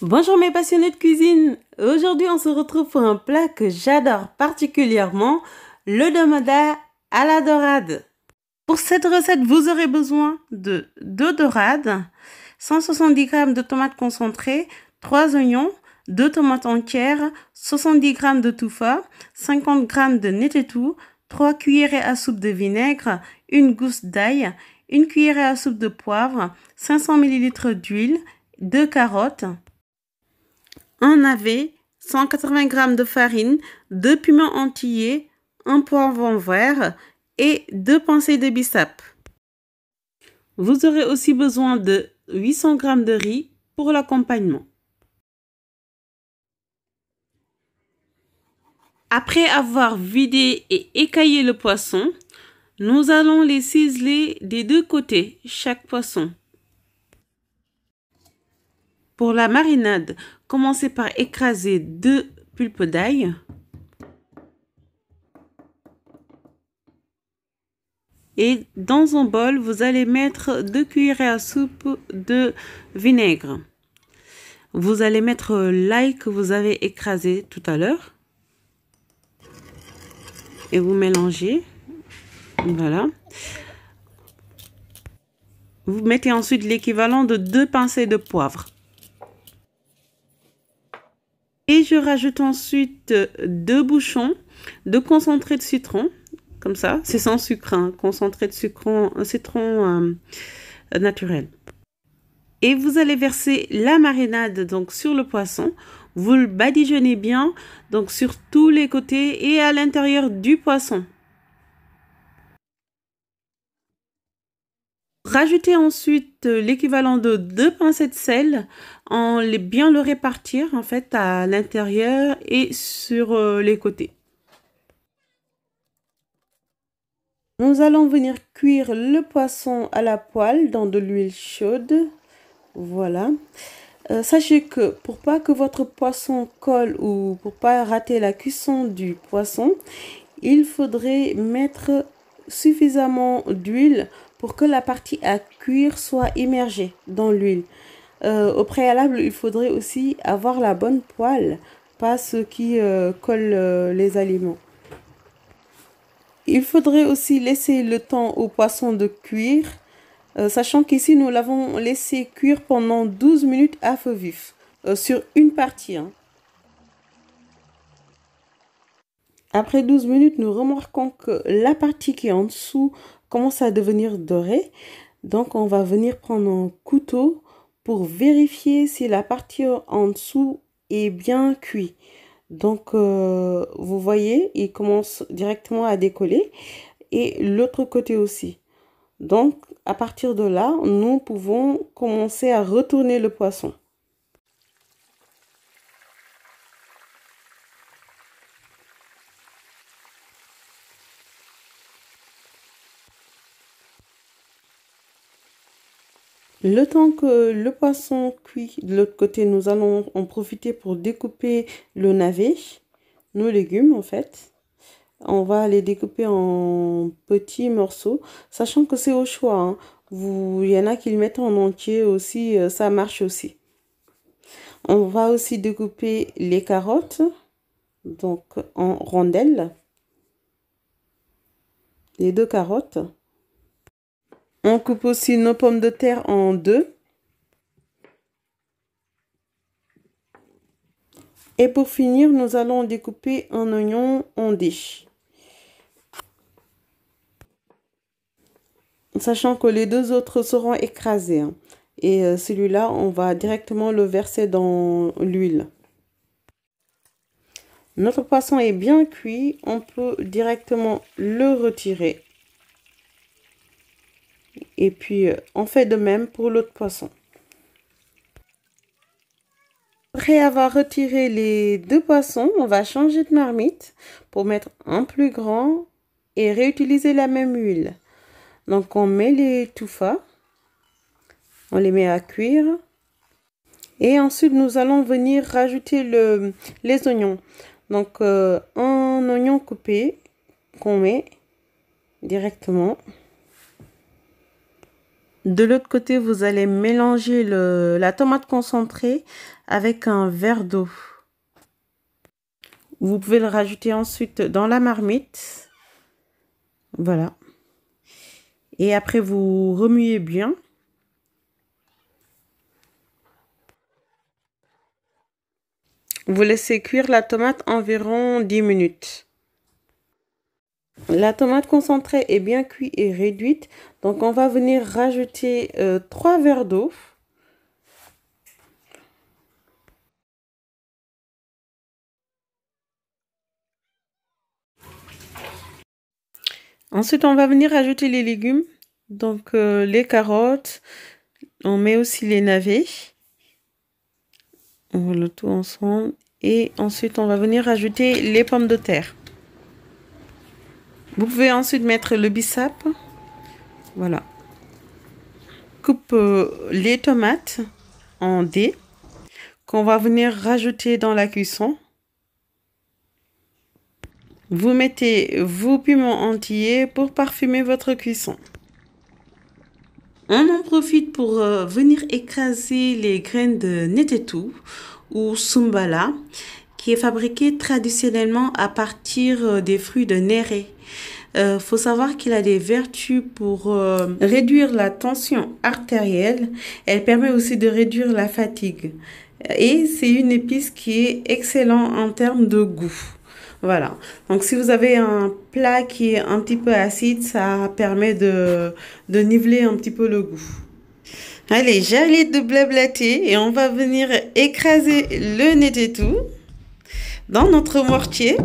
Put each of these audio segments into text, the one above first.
Bonjour mes passionnés de cuisine. Aujourd'hui, on se retrouve pour un plat que j'adore particulièrement, le domada à la dorade. Pour cette recette, vous aurez besoin de 2 dorades, 170 g de tomates concentrées, 3 oignons, 2 tomates entières, 70 g de toutfa, 50 g de netetu, 3 cuillerées à soupe de vinaigre, une gousse d'ail, une cuillerée à soupe de poivre, 500 ml d'huile, 2 carottes, on avait 180 g de farine, 2 piments entiers, un poivron vert et 2 pincées de bissap. Vous aurez aussi besoin de 800 g de riz pour l'accompagnement. Après avoir vidé et écaillé le poisson, nous allons les ciseler des deux côtés, chaque poisson. Pour la marinade, commencez par écraser deux pulpes d'ail. Et dans un bol, vous allez mettre deux cuillères à soupe de vinaigre. Vous allez mettre l'ail que vous avez écrasé tout à l'heure. Et vous mélangez. Voilà. Vous mettez ensuite l'équivalent de deux pincées de poivre. Et je rajoute ensuite euh, deux bouchons de concentré de citron, comme ça, c'est sans sucre, hein. concentré de sucron, citron euh, naturel. Et vous allez verser la marinade donc sur le poisson. Vous le badigeonnez bien, donc sur tous les côtés et à l'intérieur du poisson. Rajoutez ensuite euh, l'équivalent de deux pincettes de sel en les, bien le répartir en fait à l'intérieur et sur euh, les côtés. Nous allons venir cuire le poisson à la poêle dans de l'huile chaude. Voilà. Euh, sachez que pour pas que votre poisson colle ou pour pas rater la cuisson du poisson, il faudrait mettre suffisamment d'huile pour que la partie à cuire soit immergée dans l'huile. Euh, au préalable, il faudrait aussi avoir la bonne poêle, pas ce qui euh, colle euh, les aliments. Il faudrait aussi laisser le temps au poisson de cuire, sachant qu'ici nous l'avons laissé cuire pendant 12 minutes à feu vif, sur une partie. Hein. Après 12 minutes, nous remarquons que la partie qui est en dessous commence à devenir doré. Donc on va venir prendre un couteau pour vérifier si la partie en dessous est bien cuite. Donc euh, vous voyez, il commence directement à décoller et l'autre côté aussi. Donc à partir de là, nous pouvons commencer à retourner le poisson. Le temps que le poisson cuit de l'autre côté, nous allons en profiter pour découper le navet, nos légumes en fait. On va les découper en petits morceaux, sachant que c'est au choix. Hein. Vous, il y en a qui le mettent en entier aussi, euh, ça marche aussi. On va aussi découper les carottes, donc en rondelles. Les deux carottes. On coupe aussi nos pommes de terre en deux. Et pour finir, nous allons découper un oignon en dix, Sachant que les deux autres seront écrasés. Hein. Et euh, celui-là, on va directement le verser dans l'huile. Notre poisson est bien cuit. On peut directement le retirer et puis, euh, on fait de même pour l'autre poisson. Après avoir retiré les deux poissons, on va changer de marmite pour mettre un plus grand et réutiliser la même huile. Donc on met les touffas, on les met à cuire. Et ensuite, nous allons venir rajouter les oignons. Donc, euh, un oignon coupé qu'on met directement. De l'autre côté, vous allez mélanger la tomate concentrée avec un verre d'eau. Vous pouvez le rajouter ensuite dans la marmite. Voilà. Et après, vous remuez bien. Vous laissez cuire la tomate environ 10 minutes. La tomate concentrée est bien cuite et réduite. Donc, on va venir rajouter euh, trois 3 verres d'eau. Ensuite, on va venir ajouter les légumes. Donc, euh, les carottes. On met aussi les navets. On le tout ensemble. Et ensuite, on va venir ajouter les pommes de terre. Vous pouvez ensuite mettre le bissap. Voilà. Coupe euh, les tomates en dés qu'on va venir rajouter dans la cuisson. Vous mettez vos piments entiers pour parfumer votre cuisson. On en profite pour euh, venir écraser les graines de netetou ou sumbala qui est fabriqué traditionnellement à partir euh, des fruits de néré. Euh, faut savoir qu'il a des vertus pour euh, réduire la tension artérielle. Elle permet aussi de réduire la fatigue. Et c'est une épice qui est excellente en termes de goût. Voilà. Donc si vous avez un plat qui est un petit peu acide, ça permet de, de niveler un petit peu le goût. Allez, j'arrête de blablater et on va venir écraser le nez et tout. Dans notre mortier,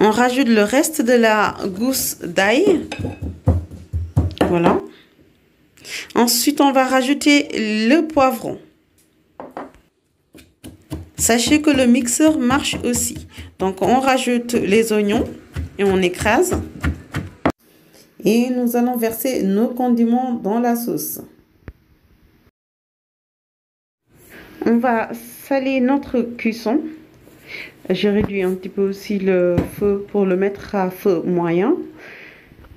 on rajoute le reste de la gousse d'ail. Voilà. Ensuite, on va rajouter le poivron. Sachez que le mixeur marche aussi. Donc, on rajoute les oignons et on écrase. Et nous allons verser nos condiments dans la sauce. On va saler notre cuisson j'ai réduit un petit peu aussi le feu pour le mettre à feu moyen.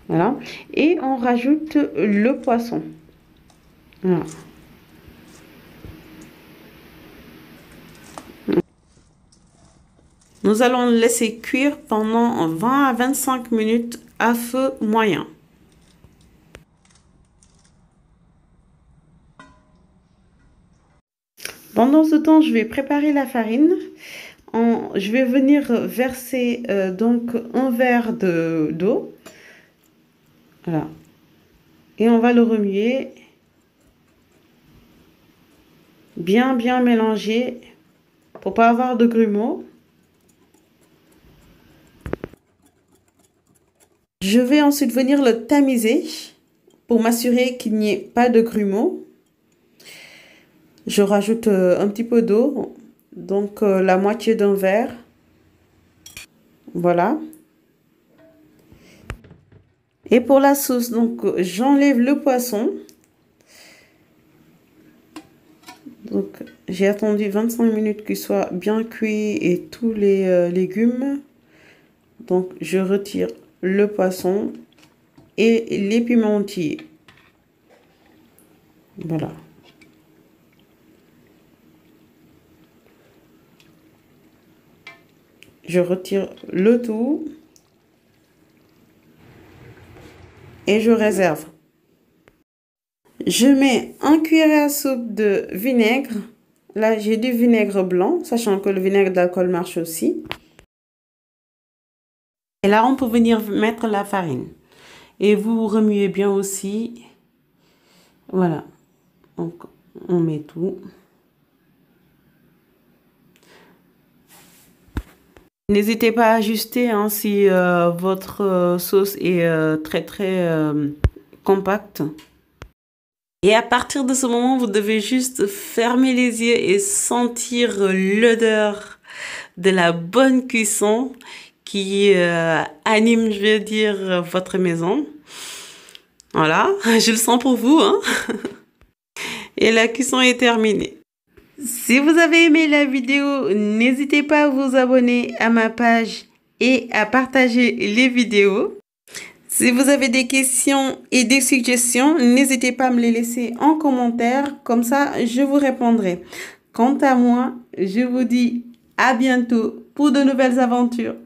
Voilà. Et on rajoute le poisson. Nous allons le laisser cuire pendant 20 à 25 minutes à feu moyen. Pendant ce temps, je vais préparer la farine je vais venir verser euh, donc un verre de, d'eau. Voilà. Et on va le remuer. Bien, bien mélanger pour pas avoir de grumeaux. Je vais ensuite venir le tamiser pour m'assurer qu'il n'y ait pas de grumeaux. Je rajoute euh, un petit peu d'eau donc euh, la moitié d'un verre. Voilà. Et pour la sauce, donc j'enlève le poisson. Donc j'ai attendu 25 minutes qu'il soit bien cuit et tous les euh, légumes. Donc je retire le poisson et les pimentiers. Voilà. Je retire le tout. Et je réserve. Je mets un cuillère à soupe de vinaigre. Là, j'ai du vinaigre blanc, sachant que le vinaigre d'alcool marche aussi. Et là, on peut venir mettre la farine. Et vous remuez bien aussi. Voilà. Donc, on met tout. N'hésitez pas à ajuster hein, si euh, votre euh, sauce est euh, très très compacte. Et à partir de ce moment, vous devez juste fermer les yeux et sentir l'odeur de la bonne cuisson qui anime, je veux dire, votre maison. Voilà, je le sens pour vous. Hein. Et la cuisson est terminée. Si vous avez aimé la vidéo, n'hésitez pas à vous abonner à ma page et à partager les vidéos. Si vous avez des questions et des suggestions, n'hésitez pas à me les laisser en commentaire, comme ça je vous répondrai. Quant à moi, je vous dis à bientôt pour de nouvelles aventures.